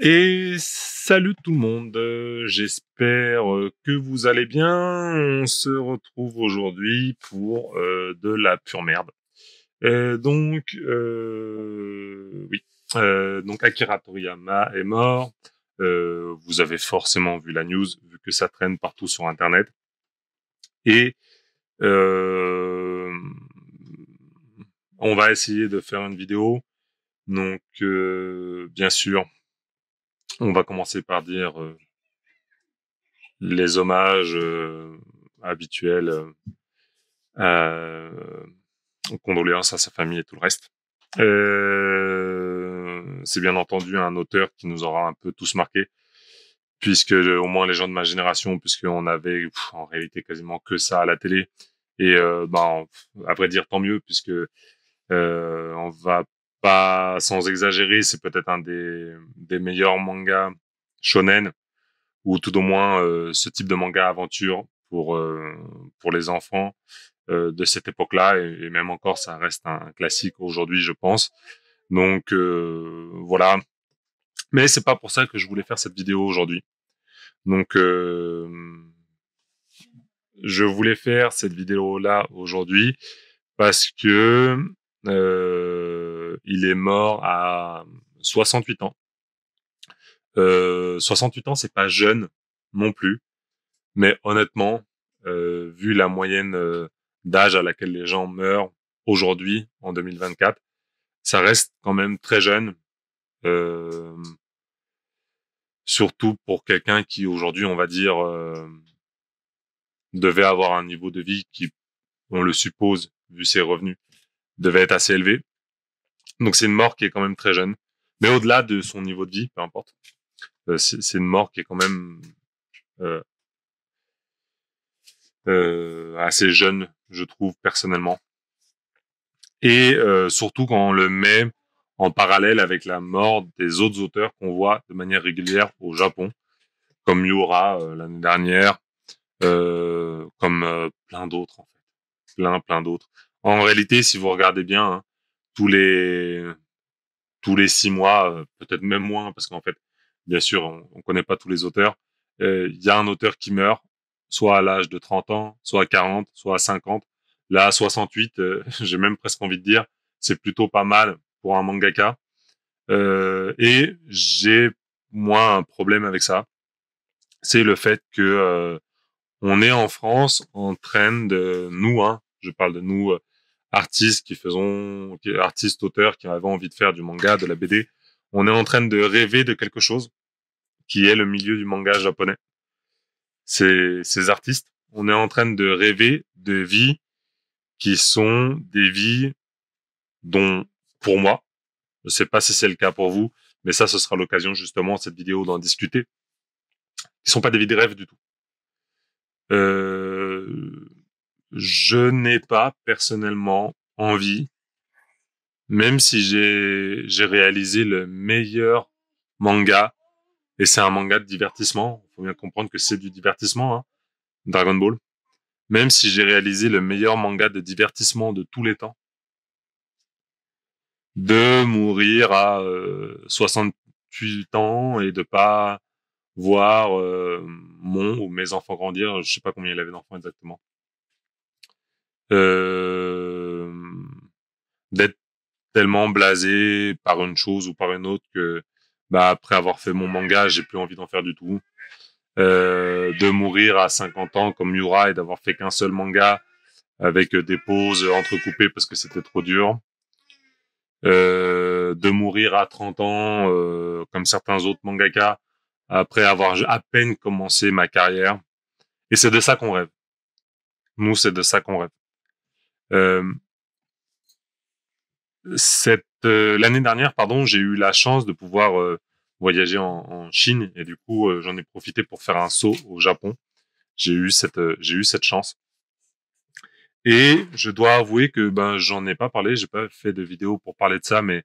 Et salut tout le monde, j'espère que vous allez bien. On se retrouve aujourd'hui pour euh, de la pure merde. Euh, donc, euh, oui, donc Akira Toriyama est mort. vous avez forcément vu la news vu que ça traîne partout sur Internet et euh, on va essayer de faire une vidéo. Donc, euh, bien sûr, on va commencer par dire euh, les hommages habituels aux condoléances à sa famille et tout le reste. C'est bien entendu un auteur qui nous aura un peu tous marqués puisque au moins les gens de ma génération, puisqu'on avait en réalité quasiment que ça à la télé. Et ben, à vrai dire, tant mieux, puisque euh, on va pas, sans exagérer, c'est peut-être un des, meilleurs mangas shonen, ou tout au moins euh, ce type de manga aventure pour, euh, pour les enfants de cette époque-là, et, même encore, ça reste un, un classique aujourd'hui, je pense. Donc voilà, mais c'est pas pour ça que je voulais faire cette vidéo aujourd'hui. Donc, euh, je voulais faire cette vidéo-là aujourd'hui parce que euh, il est mort à 68 ans. 68 euh, ans, c'est pas jeune non plus, mais honnêtement, vu la moyenne d'âge à laquelle les gens meurent aujourd'hui en 2024, ça reste quand même très jeune surtout pour quelqu'un qui aujourd'hui, on va dire, devait avoir un niveau de vie qui, on le suppose, vu ses revenus, devait être assez élevé. Donc c'est une mort qui est quand même très jeune. Mais au-delà de son niveau de vie, peu importe, c'est une mort qui est quand même assez jeune, je trouve personnellement. Et surtout quand on le met en parallèle avec la mort des autres auteurs qu'on voit de manière régulière au Japon, comme Yura euh, l'année dernière, euh, comme euh, plein d'autres en fait, plein plein d'autres. En réalité, si vous regardez bien, hein, tous les tous les six mois, euh, peut-être même moins, parce qu'en fait, bien sûr, on, connaît pas tous les auteurs. Il y a un auteur qui meurt, soit à l'âge de 30 ans, soit à 40, soit à 50. Là, à 68, j'ai même presque envie de dire, c'est plutôt pas mal pour un mangaka. Euh, et j'ai moi un problème avec ça, c'est le fait que euh, on est en France en train de nous, hein, je parle de nous euh, artistes qui faisons, artistes auteurs qui avaient envie de faire du manga, de la BD, on est en train de rêver de quelque chose qui est le milieu du manga japonais. Ces, ces artistes, on est en train de rêver de vies qui sont des vies dont pour moi. Je ne sais pas si c'est le cas pour vous, mais ça, ce sera l'occasion justement cette vidéo d'en discuter. Ils sont pas des rêve du tout. Euh, je n'ai pas personnellement envie, même si j'ai réalisé le meilleur manga, et c'est un manga de divertissement, il faut bien comprendre que c'est du divertissement, hein, Dragon Ball, même si j'ai réalisé le meilleur manga de divertissement de tous les temps, de mourir à euh, 68 ans et de pas voir euh, mon ou mes enfants grandir. Je sais pas combien il avait d'enfants exactement. Euh, d'être tellement blasé par une chose ou par une autre que bah, après avoir fait mon manga, j'ai plus envie d'en faire du tout. Euh, de mourir à 50 ans comme Yura et d'avoir fait qu'un seul manga avec des pauses entrecoupées parce que c'était trop dur euh, de mourir à 30 ans, euh, comme certains autres mangaka, après avoir à peine commencé ma carrière. Et c'est de ça qu'on rêve. Nous, c'est de ça qu'on rêve. Euh, cette l'année dernière, pardon, j'ai eu la chance de pouvoir voyager en, en, Chine et du coup, j'en ai profité pour faire un saut au Japon. J'ai eu cette j'ai eu cette chance. Et je dois avouer que ben j'en ai pas parlé, j'ai pas fait de vidéo pour parler de ça, mais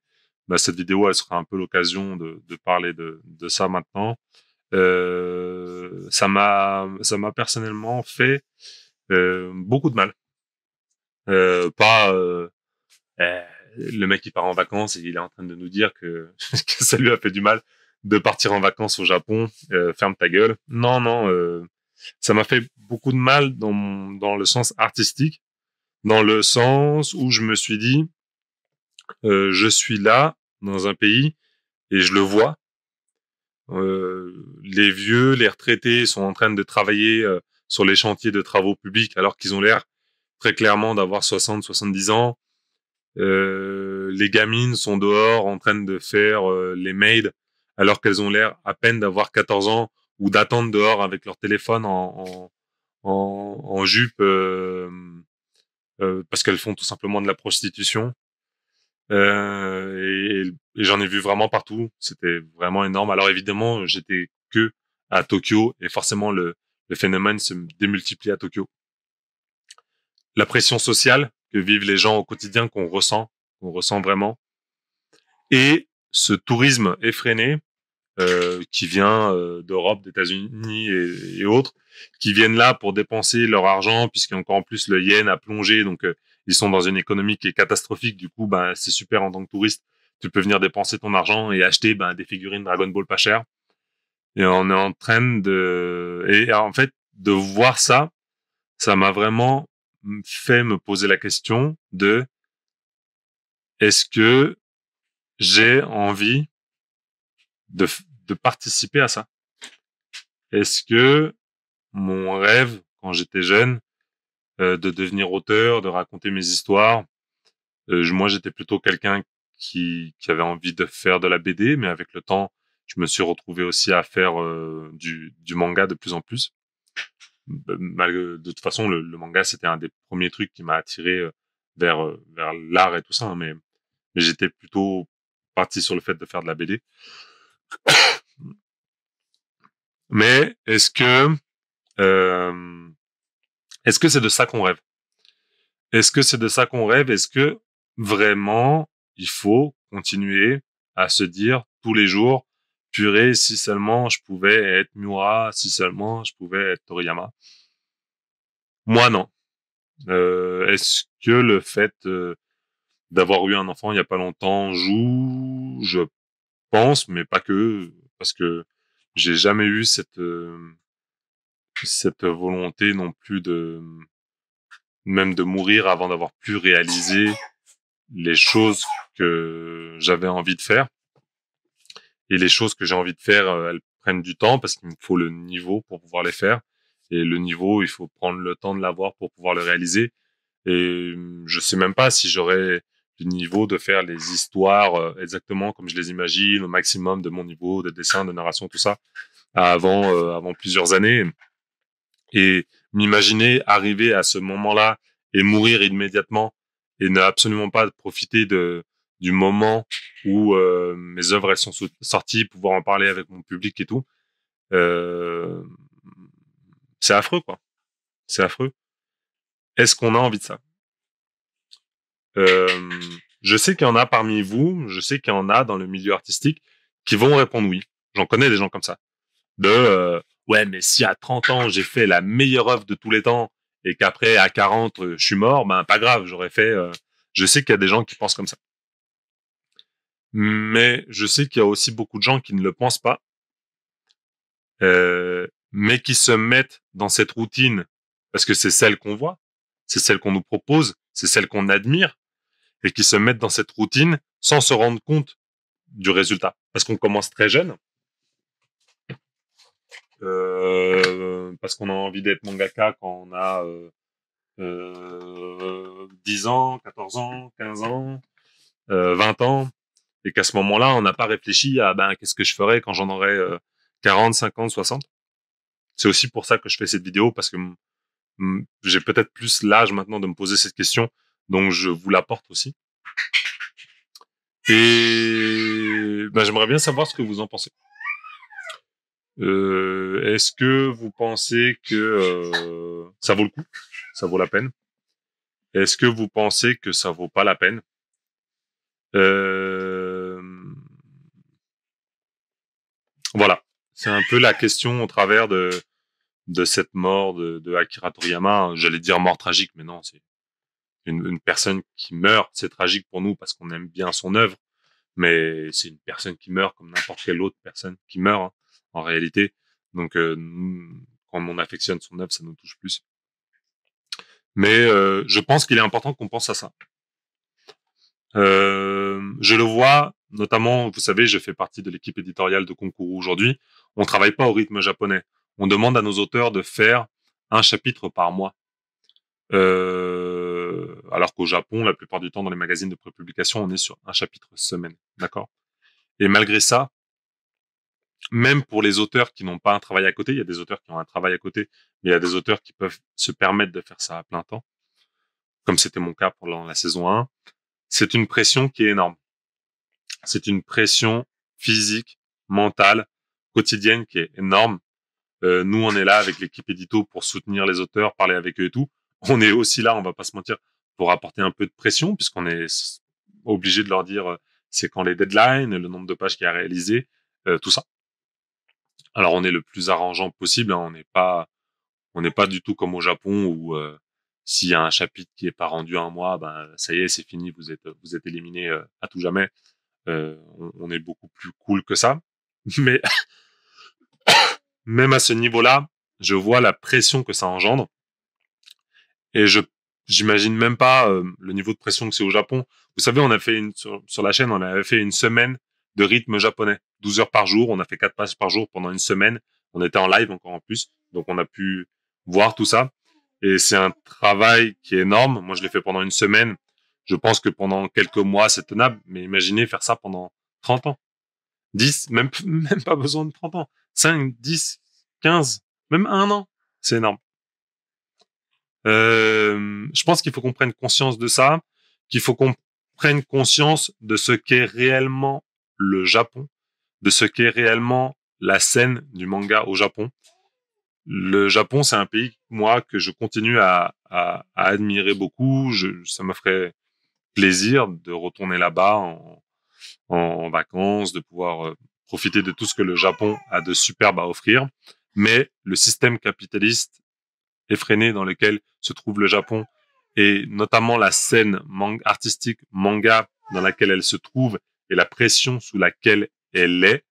ben, cette vidéo elle sera un peu l'occasion de, de, parler de, de ça maintenant. Euh, ça m'a ça m'a personnellement fait euh, beaucoup de mal. Euh, pas euh, eh, le mec qui part en vacances et il est en train de nous dire que, que ça lui a fait du mal de partir en vacances au Japon. Euh, ferme ta gueule. Non non euh, ça m'a fait beaucoup de mal dans, le sens artistique, dans le sens où je me suis dit, euh, je suis là dans un pays et je le vois. Euh, les vieux, les retraités sont en train de travailler euh, sur les chantiers de travaux publics alors qu'ils ont l'air très clairement d'avoir 60, 70 ans. les gamines sont dehors en train de faire les maids alors qu'elles ont l'air à peine d'avoir 14 ans ou d'attendre dehors avec leur téléphone en, en, en, jupe euh, euh, parce qu'elles font tout simplement de la prostitution. Euh, et, et j'en ai vu vraiment partout. C'était vraiment énorme. Alors évidemment, j'étais que à Tokyo et forcément le, le phénomène se démultiplie à Tokyo. La pression sociale que vivent les gens au quotidien qu'on ressent, qu'on ressent vraiment, et ce tourisme effréné euh, qui vient euh, d'Europe, d'États-Unis et, autres, qui viennent là pour dépenser leur argent, puisqu'encore en plus le yen a plongé, donc euh, ils sont dans une économie qui est catastrophique. Du coup, ben, c'est super en tant que touriste, tu peux venir dépenser ton argent et acheter ben, des figurines Dragon Ball pas cher Et on est en train de, et en fait, de voir ça, ça m'a vraiment fait me poser la question de est-ce que j'ai envie de, participer à ça. Est-ce que mon rêve, quand j'étais jeune, euh, de devenir auteur, de raconter mes histoires, euh, moi j'étais plutôt quelqu'un qui, qui, avait envie de faire de la BD, mais avec le temps, je me suis retrouvé aussi à faire euh, du, manga de plus en plus. Bah, de toute façon, le, manga, c'était un des premiers trucs qui m'a attiré euh, vers, vers l'art et tout ça, hein, mais, mais j'étais plutôt parti sur le fait de faire de la BD. Mais est-ce que euh, est-ce que c'est de ça qu'on rêve Est-ce que c'est de ça qu'on rêve Est-ce que vraiment il faut continuer à se dire tous les jours purée si seulement je pouvais être Miura, si seulement je pouvais être Toriyama. Moi non. Euh, est-ce que le fait euh, d'avoir eu un enfant il n'y a pas longtemps joue pense, mais pas que, parce que j'ai jamais eu cette euh, cette volonté non plus de même de mourir avant d'avoir pu réaliser les choses que j'avais envie de faire. Et les choses que j'ai envie de faire, euh, elles prennent du temps parce qu'il me faut le niveau pour pouvoir les faire. Et le niveau, il faut prendre le temps de l'avoir pour pouvoir le réaliser. Et hum, je sais même pas si j'aurais, du niveau de faire les histoires euh, exactement comme je les imagine, au maximum de mon niveau de dessin, de narration, tout ça, avant, euh, avant plusieurs années. Et m'imaginer arriver à ce moment-là et mourir immédiatement et ne absolument pas profiter de, du moment où euh, mes œuvres elles sont sorties, pouvoir en parler avec mon public et tout, c'est affreux, quoi. C'est affreux. Est-ce qu'on a envie de ça euh, je sais qu'il y en a parmi vous, je sais qu'il y en a dans le milieu artistique qui vont répondre oui. J'en connais des gens comme ça. De euh, ouais, mais si à 30 ans j'ai fait la meilleure œuvre de tous les temps et qu'après à 40 euh, je suis mort, ben pas grave, j'aurais fait. je sais qu'il y a des gens qui pensent comme ça, mais je sais qu'il y a aussi beaucoup de gens qui ne le pensent pas, mais qui se mettent dans cette routine parce que c'est celle qu'on voit, c'est celle qu'on nous propose, c'est celle qu'on admire, et qui se mettent dans cette routine sans se rendre compte du résultat. Parce qu'on commence très jeune, euh, parce qu'on a envie d'être mangaka quand on a 10 euh, euh, ans, 14 ans, 15 ans, 20 ans, et qu'à ce moment-là, on n'a pas réfléchi à ben, qu'est-ce que je ferais quand j'en aurais 40, 50, 60. C'est aussi pour ça que je fais cette vidéo, parce que j'ai peut-être plus l'âge maintenant de me poser cette question donc je vous l'apporte aussi. Et ben, j'aimerais bien savoir ce que vous en pensez. Euh, est-ce que vous pensez que euh, ça vaut le coup Ça vaut la peine Est-ce que vous pensez que ça vaut pas la peine euh, Voilà, c'est un peu la question au travers de, de cette mort de, de Akira Toriyama. J'allais dire mort tragique, mais non, c'est une, personne qui meurt, c'est tragique pour nous parce qu'on aime bien son œuvre, mais c'est une personne qui meurt comme n'importe quelle autre personne qui meurt hein, en réalité. Donc euh, quand on affectionne son œuvre, ça nous touche plus. Mais euh, je pense qu'il est important qu'on pense à ça. Euh, je le vois notamment, vous savez, je fais partie de l'équipe éditoriale de Concours aujourd'hui. On travaille pas au rythme japonais. On demande à nos auteurs de faire un chapitre par mois. Euh, alors qu'au Japon, la plupart du temps, dans les magazines de prépublication, on est sur un chapitre semaine. D'accord Et malgré ça, même pour les auteurs qui n'ont pas un travail à côté, il y a des auteurs qui ont un travail à côté, mais il y a des auteurs qui peuvent se permettre de faire ça à plein temps, comme c'était mon cas pour la, saison 1, c'est une pression qui est énorme. C'est une pression physique, mentale, quotidienne qui est énorme. Euh, nous, on est là avec l'équipe édito pour soutenir les auteurs, parler avec eux et tout. On est aussi là, on va pas se mentir, pour apporter un peu de pression, puisqu'on est obligé de leur dire c'est quand les deadlines, le nombre de pages qu'il y a réalisé, euh, tout ça. Alors on est le plus arrangeant possible, hein, on n'est pas on n'est pas du tout comme au Japon où s'il y a un chapitre qui est pas rendu un mois, ben ça y est, c'est fini, vous êtes vous êtes éliminé à tout jamais. On, on, est beaucoup plus cool que ça, mais même à ce niveau-là, je vois la pression que ça engendre et je J'imagine même pas euh, le niveau de pression que c'est au Japon. Vous savez, on a fait une, sur, sur, la chaîne, on avait fait une semaine de rythme japonais, 12 heures par jour. On a fait quatre passes par jour pendant une semaine. On était en live encore en plus, donc on a pu voir tout ça. Et c'est un travail qui est énorme. Moi, je l'ai fait pendant une semaine. Je pense que pendant quelques mois, c'est tenable. Mais imaginez faire ça pendant 30 ans. 10, même, même pas besoin de 30 ans. 5, 10, 15, même un an. C'est énorme. Euh, je pense qu'il faut qu'on prenne conscience de ça, qu'il faut qu'on prenne conscience de ce qu'est réellement le Japon, de ce qu'est réellement la scène du manga au Japon. Le Japon, c'est un pays, moi, que je continue à, à, à admirer beaucoup. Je, ça me ferait plaisir de retourner là-bas en, en, en, vacances, de pouvoir euh, profiter de tout ce que le Japon a de superbe à offrir. Mais le système capitaliste freiné dans lequel se trouve le Japon et notamment la scène artistique manga dans laquelle elle se trouve et la pression sous laquelle elle est,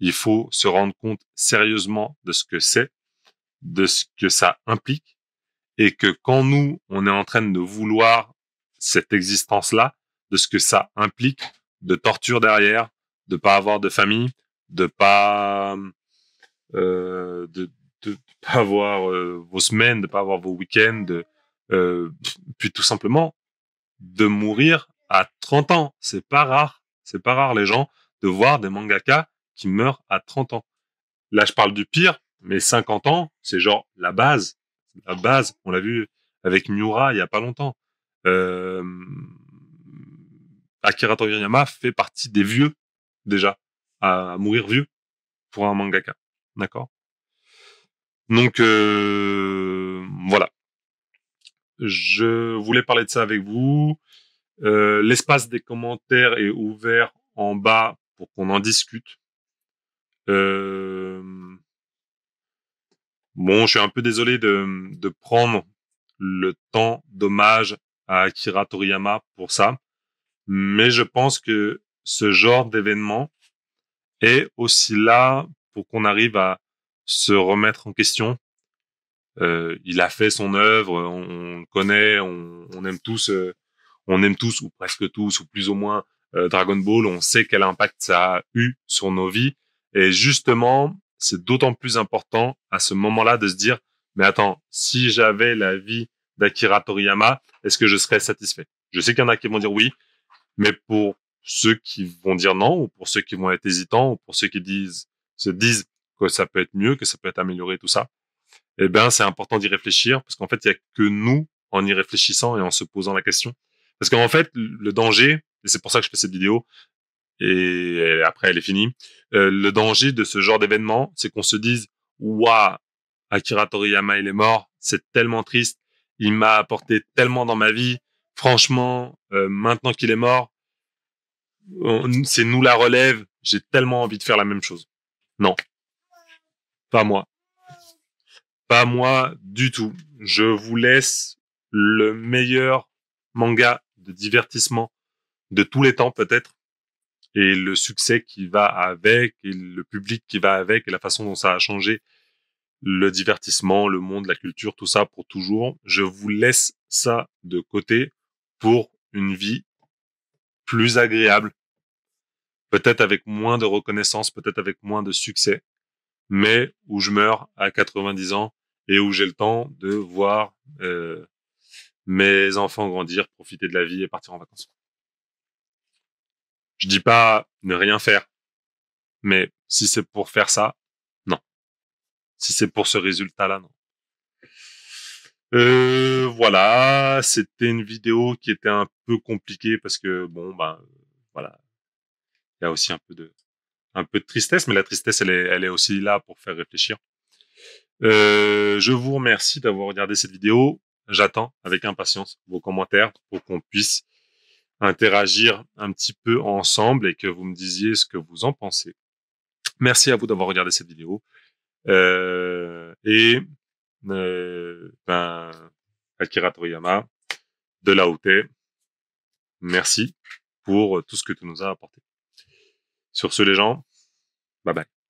il faut se rendre compte sérieusement de ce que c'est, de ce que ça implique, et que quand nous, on est en train de vouloir cette existence-là, de ce que ça implique, de torture derrière, de pas avoir de famille, de pas euh, de pas avoir euh, vos semaines, de pas avoir vos week-ends, euh, puis tout simplement de mourir à 30 ans. C'est pas rare, c'est pas rare les gens de voir des mangaka qui meurent à 30 ans. Là, je parle du pire, mais 50 ans, c'est genre la base, la base. On l'a vu avec Miura il y a pas longtemps. Euh, Akira Toriyama fait partie des vieux déjà à mourir vieux pour un mangaka, d'accord donc euh, voilà. Je voulais parler de ça avec vous. Euh, l'espace des commentaires est ouvert en bas pour qu'on en discute. Euh, bon, je suis un peu désolé de, de prendre le temps d'hommage à Akira Toriyama pour ça, mais je pense que ce genre d'événement est aussi là pour qu'on arrive à se remettre en question. Euh, il a fait son œuvre, on, le connaît, on, aime tous, euh, on aime tous ou presque tous ou plus ou moins euh, Dragon Ball. On sait quel impact ça a eu sur nos vies. Et justement, c'est d'autant plus important à ce moment-là de se dire, mais attends, si j'avais la vie d'Akira Toriyama, est-ce que je serais satisfait Je sais qu'il y en a qui vont dire oui, mais pour ceux qui vont dire non, ou pour ceux qui vont être hésitants, ou pour ceux qui disent se disent que ça peut être mieux, que ça peut être amélioré, tout ça, eh ben c'est important d'y réfléchir parce qu'en fait, il n'y a que nous en y réfléchissant et en se posant la question. Parce qu'en fait, le danger, et c'est pour ça que je fais cette vidéo, et après elle est finie, euh, le danger de ce genre d'événement, c'est qu'on se dise, waouh, Akira Toriyama, il est mort, c'est tellement triste, il m'a apporté tellement dans ma vie, franchement, euh, maintenant qu'il est mort, c'est nous la relève, j'ai tellement envie de faire la même chose. Non, pas moi. Pas moi du tout. Je vous laisse le meilleur manga de divertissement de tous les temps peut-être et le succès qui va avec et le public qui va avec et la façon dont ça a changé le divertissement, le monde, la culture, tout ça pour toujours. Je vous laisse ça de côté pour une vie plus agréable, peut-être avec moins de reconnaissance, peut-être avec moins de succès, mais où je meurs à 90 ans et où j'ai le temps de voir euh, mes enfants grandir, profiter de la vie et partir en vacances. Je dis pas ne rien faire, mais si c'est pour faire ça, non. Si c'est pour ce résultat-là, non. Euh, voilà, c'était une vidéo qui était un peu compliquée parce que bon, ben voilà, il y a aussi un peu de un peu de tristesse, mais la tristesse, elle est, elle aussi là pour faire réfléchir. Euh, je vous remercie d'avoir regardé cette vidéo. J'attends avec impatience vos commentaires pour qu'on puisse interagir un petit peu ensemble et que vous me disiez ce que vous en pensez. Merci à vous d'avoir regardé cette vidéo. Euh, et euh, ben, Akira Toriyama de la Haute, merci pour tout ce que tu nous as apporté. Sur ce, les gens, bye bye.